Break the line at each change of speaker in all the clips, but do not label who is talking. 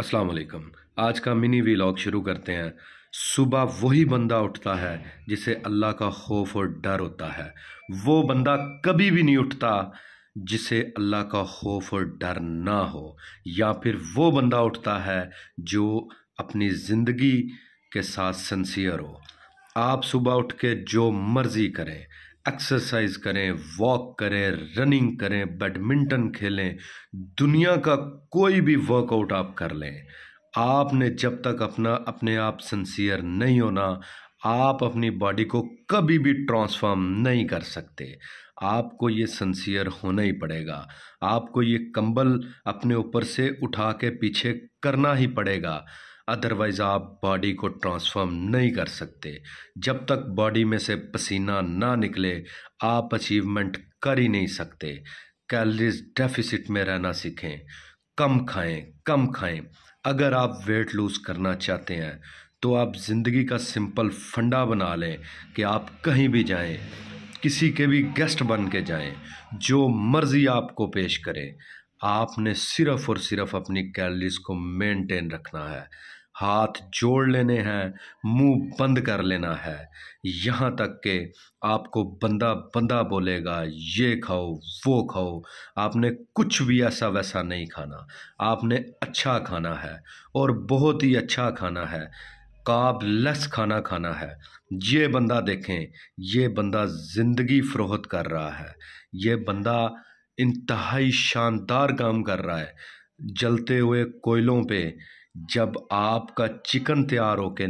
अस्सलाम वालेकुम आज का मिनी व्लॉग शुरू करते हैं सुबह वही बंदा उठता है जिसे अल्लाह का खौफ और डर होता है वो बंदा कभी भी नहीं उठता जिसे अल्लाह का खौफ और डर ना हो या फिर वो बंदा उठता है जो अपनी ज़िंदगी के साथ सन्सियर हो आप सुबह उठ के जो मर्ज़ी करें एक्सरसाइज करें वॉक करें रनिंग करें बैडमिंटन खेलें दुनिया का कोई भी वर्कआउट आप कर लें आपने जब तक अपना अपने आप सिंसियर नहीं होना आप अपनी बॉडी को कभी भी ट्रांसफॉर्म नहीं कर सकते आपको ये सिंसियर होना ही पड़ेगा आपको ये कंबल अपने ऊपर से उठा के पीछे करना ही पड़ेगा अदरवाइज़ आप बॉडी को ट्रांसफॉर्म नहीं कर सकते जब तक बॉडी में से पसीना ना निकले आप अचीवमेंट कर ही नहीं सकते कैलरीज डेफिसिट में रहना सीखें कम खाएं कम खाएं अगर आप वेट लूज़ करना चाहते हैं तो आप ज़िंदगी का सिंपल फंडा बना लें कि आप कहीं भी जाएं किसी के भी गेस्ट बन के जाएं जो मर्ज़ी आपको पेश करें आपने सिर्फ़ और सिर्फ अपनी कैलरीज को मेंटेन रखना है हाथ जोड़ लेने हैं मुंह बंद कर लेना है यहाँ तक के आपको बंदा बंदा बोलेगा ये खाओ वो खाओ आपने कुछ भी ऐसा वैसा नहीं खाना आपने अच्छा खाना है और बहुत ही अच्छा खाना है काब लेस खाना खाना है ये बंदा देखें ये बंदा ज़िंदगी फ़रोहत कर रहा है ये बंदा इंतहाई शानदार काम कर रहा है जलते हुए कोयलों पे जब आपका चिकन तैयार हो के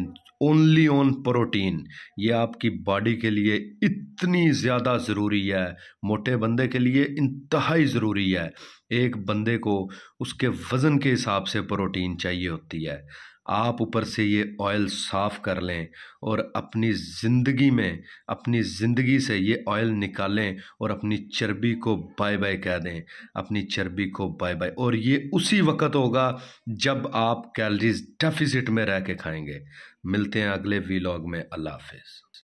ओनली ऑन प्रोटीन ये आपकी बॉडी के लिए इतनी ज़्यादा ज़रूरी है मोटे बंदे के लिए इंतहाई ज़रूरी है एक बंदे को उसके वज़न के हिसाब से प्रोटीन चाहिए होती है आप ऊपर से ये ऑयल साफ़ कर लें और अपनी ज़िंदगी में अपनी ज़िंदगी से ये ऑयल निकालें और अपनी चर्बी को बाय बाय कह दें अपनी चर्बी को बाय बाय और ये उसी वक्त होगा जब आप कैलरीज डेफिसिट में रह के खाएंगे मिलते हैं अगले वीलॉग में अल्लाह हाफिज़